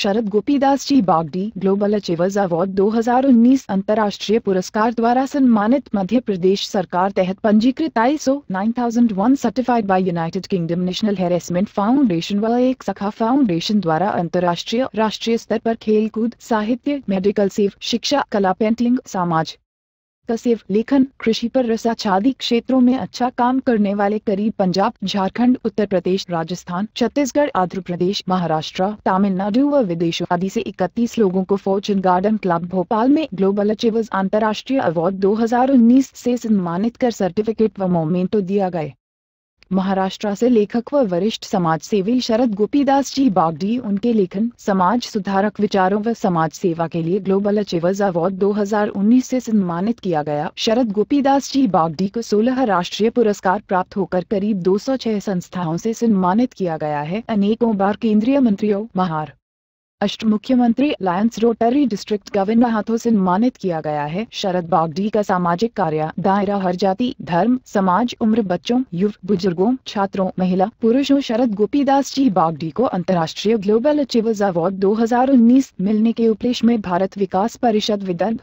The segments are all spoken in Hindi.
शरद Gopidas ji Bagdi global achievers award 2019 अंतर्राष्ट्रीय पुरस्कार द्वारा सम्मानित मध्य प्रदेश सरकार तहत पंजीकृत ISO nine certified by United Kingdom national harassment foundation व एक सखा फाउंडेशन द्वारा अंतर्राष्ट्रीय राष्ट्रीय स्तर पर खेलकूद साहित्य मेडिकल सेव शिक्षा कला पेंटिंग समाज तस्वीर लेखन कृषि पर रसा छादी क्षेत्रों में अच्छा काम करने वाले करीब पंजाब झारखंड उत्तर प्रदेश राजस्थान छत्तीसगढ़ आंध्र प्रदेश महाराष्ट्र तमिलनाडु व विदेशों आदि से 31 लोगों को फॉर्चून गार्डन क्लब भोपाल में ग्लोबल अचीवर्स अंतर्राष्ट्रीय अवार्ड 2019 से सम्मानित कर सर्टिफिकेट व मोमेंटो दिया गया महाराष्ट्र से लेखक व वरिष्ठ समाज सेवी शरद गोपीदास जी बागडी उनके लेखन समाज सुधारक विचारों व समाज सेवा के लिए ग्लोबल अचीवर्स अवार्ड 2019 से सम्मानित किया गया शरद गोपीदास जी बागडी को 16 राष्ट्रीय पुरस्कार प्राप्त होकर करीब 206 संस्थाओं से सम्मानित किया गया है अनेकों बार केंद्रीय मंत्रियों महार अष्ट मुख्यमंत्री अलायंस रोटरी डिस्ट्रिक्ट गवर्नर हाथों से सम्मानित किया गया है शरद बागडी का सामाजिक कार्य दायरा हर जाति धर्म समाज उम्र बच्चों युव बुजुर्गों छात्रों महिला पुरुषों शरद गोपीदास जी बागडी को अंतर्राष्ट्रीय ग्लोबल अचीवर्स अवार्ड 2019 मिलने के उपलक्ष्य में भारत विकास परिषद विदर्भ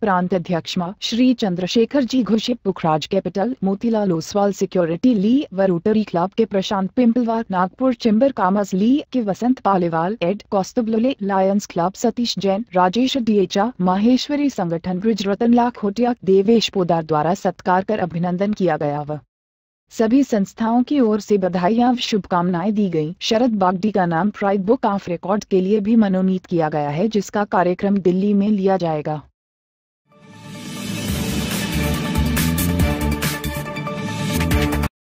प्रांत अध्यक्ष श्री चंद्रशेखर जी घोषित पुखराज कैपिटल मोतीलाल ओसवाल सिक्योरिटी ली व रोटरी क्लब के प्रशांत पिंपलवार नागपुर चेंबर कामस ली के वसंत पालेवाल एड कौस्तुबले लायंस क्लब सतीश जैन राजेश डीएचा माहेश्वरी संगठन ब्रिज रतनलाल खोटिया देवेश पोदार द्वारा सत्कार कर अभिनंदन किया गया व सभी संस्थाओं की ओर से बधाइयां व शुभकामनाएं दी गईं। शरद बागडी का नाम प्राइड बुक ऑफ रिकॉर्ड के लिए भी मनोनीत किया गया है जिसका कार्यक्रम दिल्ली में लिया जाएगा